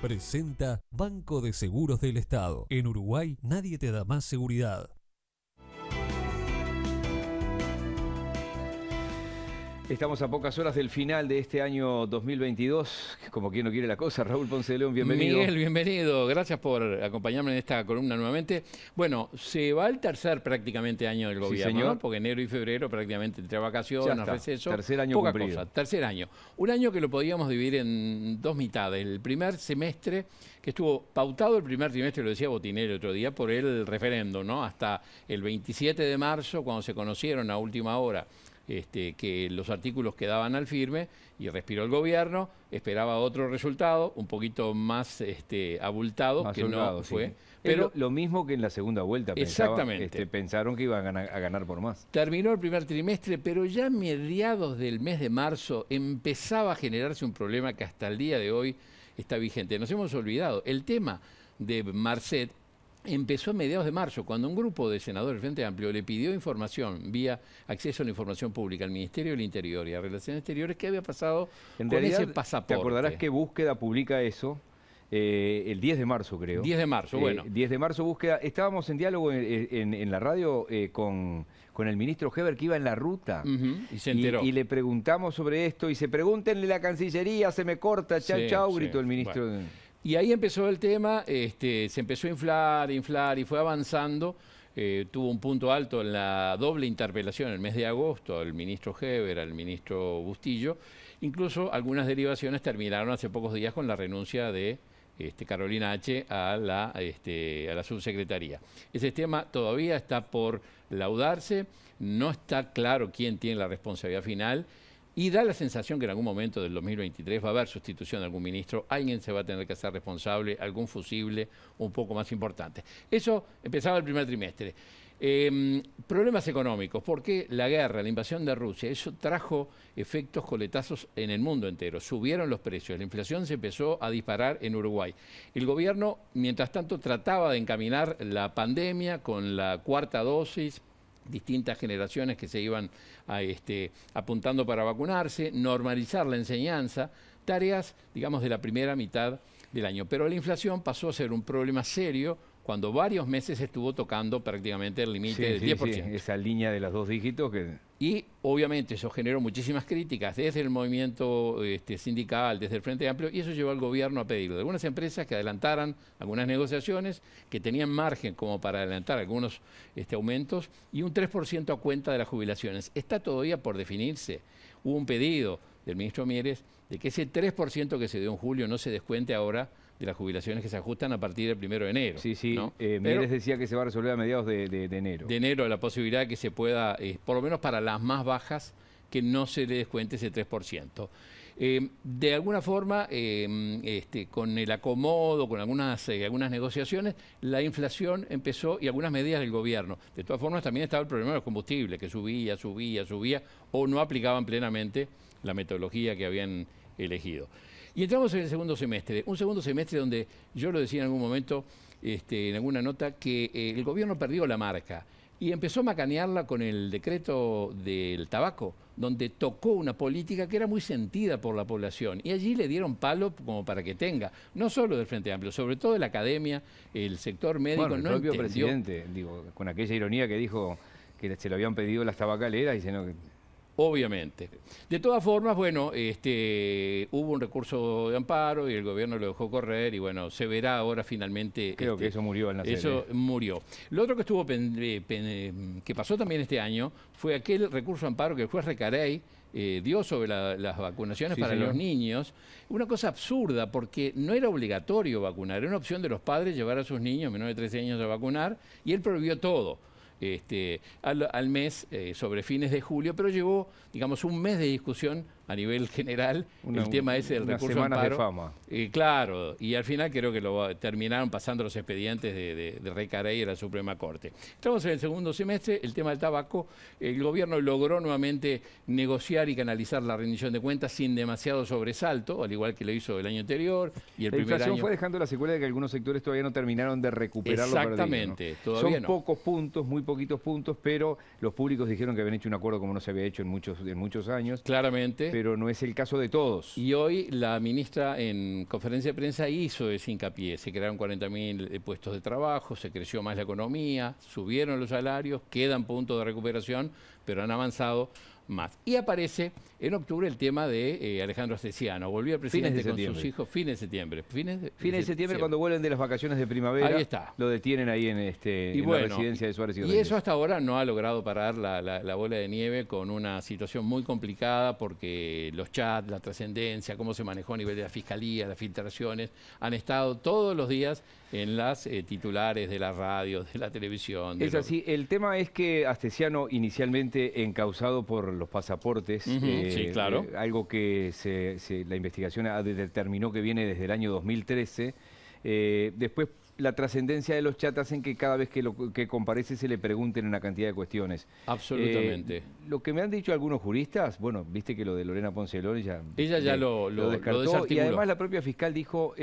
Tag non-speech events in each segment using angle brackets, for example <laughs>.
Presenta Banco de Seguros del Estado. En Uruguay nadie te da más seguridad. Estamos a pocas horas del final de este año 2022, como quien no quiere la cosa. Raúl Ponce de León, bienvenido. Miguel, bienvenido. Gracias por acompañarme en esta columna nuevamente. Bueno, se va el tercer prácticamente año del gobierno, porque enero y febrero prácticamente entre vacaciones, receso. Tercer año Tercer año. Un año que lo podíamos dividir en dos mitades. El primer semestre, que estuvo pautado el primer trimestre, lo decía Botinero el otro día, por el referendo, ¿no? Hasta el 27 de marzo, cuando se conocieron a última hora este, que los artículos quedaban al firme y respiró el gobierno, esperaba otro resultado, un poquito más este, abultado, que no fue. Pero lo, mismo que en la segunda vuelta. Este, pensaron que iban a ganar, a ganar, por más. Terminó el primer trimestre, pero ya a mediados del mes de marzo empezaba a generarse un problema que hasta el día de hoy está vigente. Nos hemos olvidado. El tema de Marcet empezó a mediados de marzo, cuando un grupo de senadores Frente Amplio le pidió información vía acceso a la información pública al Ministerio del Interior y a Relaciones Exteriores qué había pasado en con ese pasaporte. Te acordarás que Búsqueda publica eso eh, el 10 de marzo, creo. 10 de marzo, eh, bueno. 10 de marzo, Búsqueda. Estábamos en diálogo eh, en, la radio con, con el ministro Heber, que iba en la ruta. y se enteró. Y, le preguntamos sobre esto, y se pregúntenle la Cancillería, se me corta, chau, chao, gritó el ministro. Y ahí empezó el tema, este, se empezó a inflar, inflar y fue avanzando. Eh, tuvo un punto alto en la doble interpelación en el mes de agosto al ministro Heber, al ministro Bustillo. Incluso algunas derivaciones terminaron hace pocos días con la renuncia de este, Carolina H. a la, este, a la subsecretaría. Ese tema todavía está por laudarse, no está claro quién tiene la responsabilidad final. Y da la sensación que en algún momento del 2023 va a haber sustitución de algún ministro, alguien se va a tener que hacer responsable, algún fusible un poco más importante. Eso empezaba el primer trimestre. Em, problemas económicos, porque la guerra, la invasión de Rusia, eso trajo efectos coletazos en el mundo entero. Subieron los precios, la inflación se empezó a disparar en Uruguay. El gobierno, mientras tanto, trataba de encaminar la pandemia con la cuarta dosis, distintas generaciones que se iban a, este, apuntando para vacunarse, normalizar la enseñanza, tareas, digamos, de la primera mitad del año. Pero la inflación pasó a ser un problema serio, cuando varios meses estuvo tocando prácticamente el límite del 10%. esa línea de los dos dígitos que... Y obviamente eso generó muchísimas críticas desde el movimiento este, sindical, desde el Frente Amplio, y eso llevó al gobierno a pedirle a algunas empresas que adelantaran algunas negociaciones, que tenían margen como para adelantar algunos este, aumentos, y un 3% a cuenta de las jubilaciones. Está todavía por definirse. Hubo un pedido del ministro Mieres de que ese 3% que se dio en julio no se descuente ahora de las jubilaciones que se ajustan a partir del primero de enero. Sí, sí. ¿no? Eh, decía que se va a resolver a mediados de, enero. De enero, la posibilidad de que se pueda, eh, por lo menos para las más bajas, que no se le descuente ese 3%. Eh, de alguna forma, este, con el acomodo, con algunas, algunas negociaciones, la inflación empezó y algunas medidas del gobierno. De todas formas, también estaba el problema de los combustibles, que subía, subía, subía, o no aplicaban plenamente la metodología que habían elegido. Y entramos en el segundo semestre, un segundo semestre donde yo lo decía en algún momento, este, en alguna nota, que eh, el gobierno perdió la marca y empezó a macanearla con el decreto del tabaco, donde tocó una política que era muy sentida por la población. Y allí le dieron palo como para que tenga, no solo del Frente Amplio, sobre todo de la academia, el sector médico. Bueno, el propio presidente, digo, con aquella ironía que dijo que se lo habían pedido las tabacaleras y se obviamente. De todas formas, bueno, este, hubo un recurso de amparo y el gobierno lo dejó correr y bueno, se verá ahora finalmente. Creo que este, eso murió en la Eso e. murió. Lo otro que estuvo que pasó también este año fue aquel recurso de amparo que el juez Recarey eh, dio sobre las vacunaciones para los niños, una cosa absurda porque no era obligatorio vacunar, era una opción de los padres llevar a sus niños menores de 13 años a vacunar y él prohibió todo este, al, al mes, eh, sobre fines de julio, pero llevó, digamos, un mes de discusión a nivel general el tema es el recurso De fama. claro, y al final creo que lo terminaron pasando los expedientes de, de, de a la Suprema Corte. Estamos en el segundo semestre, el tema del tabaco, el gobierno logró nuevamente negociar y canalizar la rendición de cuentas sin demasiado sobresalto, al igual que lo hizo el año anterior y el la primer año. fue dejando la secuela de que algunos sectores todavía no terminaron de recuperar Exactamente, todavía ¿no? Son pocos puntos, muy poquitos puntos, pero los públicos dijeron que habían hecho un acuerdo como no se había hecho en muchos, en muchos años. Claramente pero no es el caso de todos. Y hoy la ministra en conferencia de prensa hizo ese hincapié. Se crearon 40.000 eh, puestos de trabajo, se creció más la economía, subieron los salarios, quedan puntos de recuperación, pero han avanzado más. Y aparece en octubre el tema de eh, Alejandro Astesiano. Volvió al presidente con sus hijos fines de septiembre. Fines de, de septiembre, cuando vuelven de las vacaciones de primavera. está. Lo detienen ahí en, este, la residencia de Suárez y Y eso hasta ahora no ha logrado parar la, bola de nieve con una situación muy complicada porque los chats, la trascendencia, cómo se manejó a nivel de la fiscalía, las filtraciones, han estado todos los días en las eh, titulares de la radio, de la televisión. es así, el tema es que Astesiano inicialmente encausado por los pasaportes sí, claro. Eh, algo que la investigación determinó que viene desde el año 2013. Eh, después, la trascendencia de los chats hacen que cada vez que, comparece se le pregunten una cantidad de cuestiones. Absolutamente. Eh, lo que me han dicho algunos juristas, bueno, viste que lo de Lorena Poncelón ya... Ella ya lo, descartó. y además la propia fiscal dijo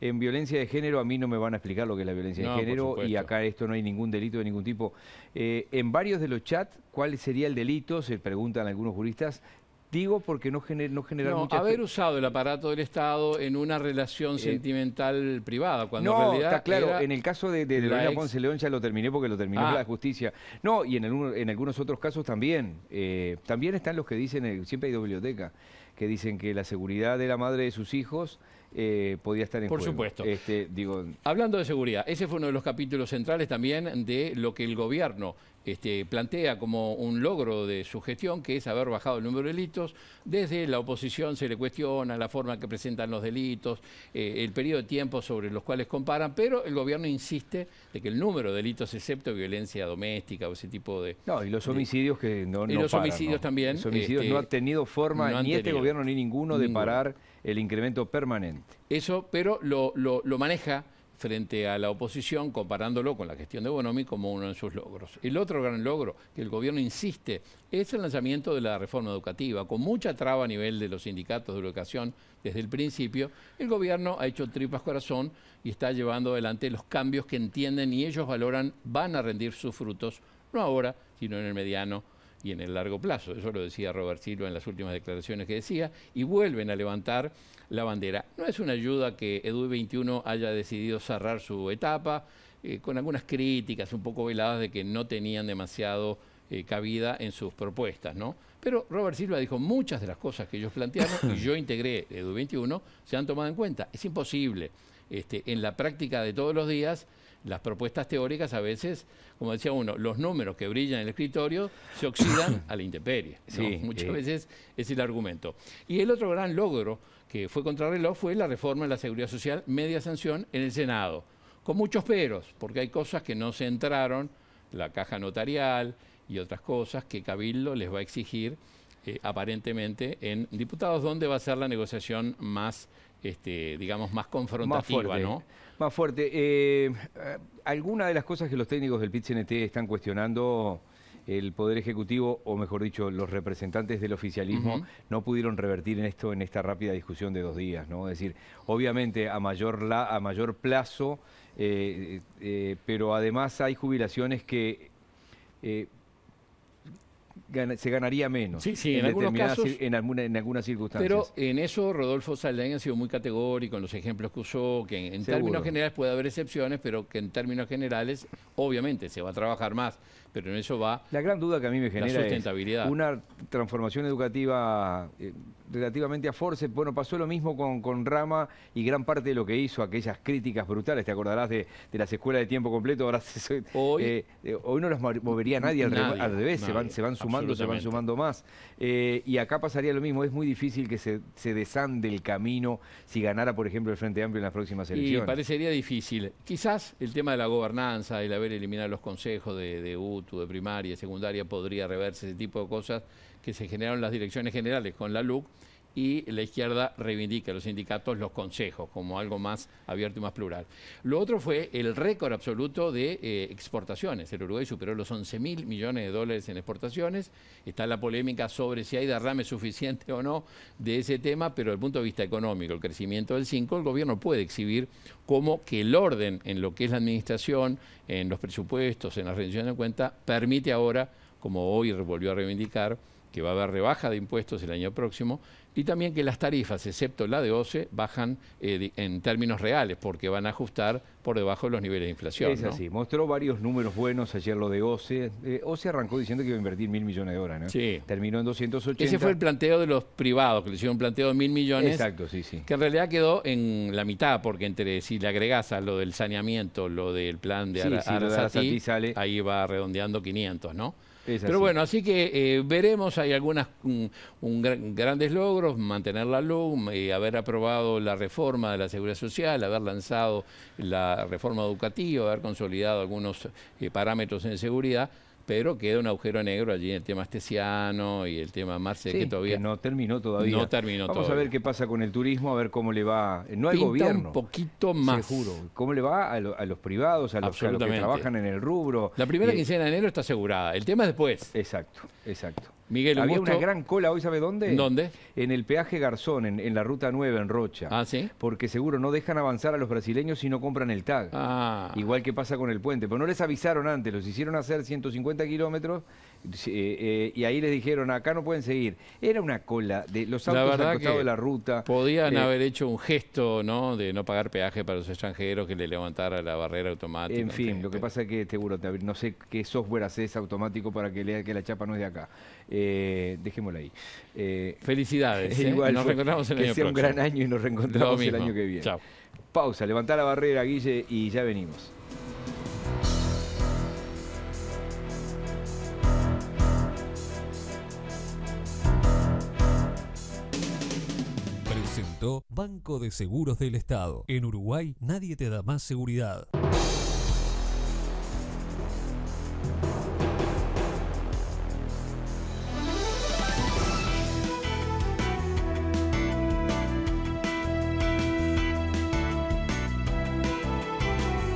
en violencia de género a mí no me van a explicar lo que es la violencia de género y acá esto no hay ningún delito de ningún tipo. Eh, en varios de los chats, ¿cuál sería el delito? Se preguntan algunos juristas. Digo porque no, gener, no generar no, haber usado el aparato del Estado en una relación eh, sentimental privada, cuando no, en realidad está claro, en el caso de, de, Ponce León ya lo terminé porque lo terminó ah. la justicia. No, y en, en algunos otros casos también. Eh, también están los que dicen, siempre hay biblioteca, que dicen que la seguridad de la madre de sus hijos eh, podía estar en Por supuesto. Este, Hablando de seguridad, ese fue uno de los capítulos centrales también de lo que el gobierno este, plantea como un logro de su gestión, que es haber bajado el número de delitos. Desde la oposición se le cuestiona la forma que presentan los delitos, eh, el periodo de tiempo sobre los cuales comparan, pero el gobierno insiste de que el número de delitos, excepto violencia doméstica o ese tipo de... No, y los homicidios que no... Y los homicidios también. Los homicidios este, no ha tenido forma, ni este gobierno ni ninguno, de parar el incremento permanente. Eso, pero lo, lo, lo maneja frente a la oposición, comparándolo con la gestión de Bonomi como uno de sus logros. El otro gran logro que el gobierno insiste es el lanzamiento de la reforma educativa. Con mucha traba a nivel de los sindicatos de educación desde el principio, el gobierno ha hecho tripas corazón y está llevando adelante los cambios que entienden y ellos valoran van a rendir sus frutos, no ahora, sino en el mediano y en el largo plazo. Eso lo decía Robert Silva en las últimas declaraciones que decía, y vuelven a levantar la bandera. No es una ayuda que EDU 21 haya decidido cerrar su etapa, eh, con algunas críticas un poco veladas de que no tenían demasiado eh, cabida en sus propuestas, ¿no? Pero Robert Silva dijo, muchas de las cosas que ellos plantearon, y yo integré EDU 21, se han tomado en cuenta. Es imposible. Este, en la práctica de todos los días, las propuestas teóricas a veces, como decía uno, los números que brillan en el escritorio se oxidan <coughs> a la intemperie. Muchas eh. veces es el argumento. Y el otro gran logro que fue contrarreloj fue la reforma de la seguridad social, media sanción en el Senado, con muchos peros, porque hay cosas que no se entraron, la caja notarial y otras cosas que Cabildo les va a exigir eh, aparentemente en diputados, donde va a ser la negociación más este, digamos, más confrontativa, más ¿no? Más fuerte. Eh, alguna de las cosas que los técnicos del PIT-CNT están cuestionando el Poder Ejecutivo, o mejor dicho, los representantes del oficialismo, no pudieron revertir en esto, en esta rápida discusión de dos días, ¿no? Es decir, obviamente a mayor, a mayor plazo, eh, eh, pero además hay jubilaciones que se ganaría menos en, en, algunas circunstancias. Pero en eso Rodolfo Saldaña ha sido muy categórico en los ejemplos que usó, que en términos generales puede haber excepciones, pero que en términos generales obviamente se va a trabajar más pero en eso va la gran duda que a mí me genera la una transformación educativa eh, relativamente a force. Bueno, pasó lo mismo con, Rama y gran parte de lo que hizo, aquellas críticas brutales, te acordarás de, las escuelas de tiempo completo, ahora hoy, eh, eh, hoy no las movería nadie, al, revés, se, van, se van sumando, se van sumando más. y acá pasaría lo mismo, es muy difícil que se, se desande el camino si ganara, por ejemplo, el Frente Amplio en las próximas elecciones. Y parecería difícil. Quizás el tema de la gobernanza, el haber eliminado los consejos de, de de primaria y secundaria podría reverse, ese tipo de cosas que se generaron las direcciones generales con la LUC y la izquierda reivindica los sindicatos, los consejos, como algo más abierto y más plural. Lo otro fue el récord absoluto de eh, exportaciones. El Uruguay superó los 11 mil millones de dólares en exportaciones. Está la polémica sobre si hay derrame suficiente o no de ese tema, pero desde el punto de vista económico, el crecimiento del 5, el gobierno puede exhibir como que el orden en lo que es la administración, en los presupuestos, en la rendición de cuenta, permite ahora, como hoy volvió a reivindicar, que va a haber rebaja de impuestos el año próximo, y también que las tarifas, excepto la de OCE, bajan eh, en términos reales, porque van a ajustar por debajo de los niveles de inflación. Es así, mostró varios números buenos ayer lo de OCE. Eh, OCE arrancó diciendo que iba a invertir mil millones de dólares, ¿no? Sí. Terminó en 280. Ese fue el planteo de los privados, que le hicieron un planteo de mil millones. Exacto, sí, sí. Que en realidad quedó en la mitad, porque entre si le agregas a lo del saneamiento, lo del plan de, ahí va redondeando 500, ¿no? Pero bueno, así que eh, veremos, hay algunos mm, grandes logros, mantener la LUM, mm, eh, haber aprobado la reforma de la seguridad social, haber lanzado la reforma educativa, haber consolidado algunos eh, parámetros en seguridad pero queda un agujero negro allí en el tema astesiano y el tema más... que todavía... no terminó todavía. No terminó Vamos a ver qué pasa con el turismo, a ver cómo le va... No hay gobierno. un poquito más. Seguro. ¿Cómo le va a, los privados, a los, que trabajan en el rubro? La primera eh, quincena de enero está asegurada. El tema es después. Exacto, exacto. Miguel, Había una gran cola hoy, ¿sabe dónde? ¿Dónde? En el peaje Garzón, en, la Ruta 9, en Rocha. Ah, ¿sí? Porque seguro no dejan avanzar a los brasileños si no compran el tag. Ah. Igual que pasa con el puente. Pero no les avisaron antes, los hicieron hacer 150 kilómetros eh, eh, y ahí les dijeron, acá no pueden seguir. Era una cola de los autos han costado de la ruta. Podían eh, haber hecho un gesto, ¿no? De no pagar peaje para los extranjeros, que le levantara la barrera automática. En fin, lo que pasa es que seguro, no sé qué software haces automático para que lea que la chapa no es de acá. Eh, dejémoslo ahí. Eh, felicidades. <laughs> igual, ¿eh? nos reencontramos el que año sea próximo. un gran año y nos reencontramos el año que viene. Chao. Pausa, levantá la barrera, Guille, y ya venimos. Presentó Banco de Seguros del Estado. En Uruguay nadie te da más seguridad.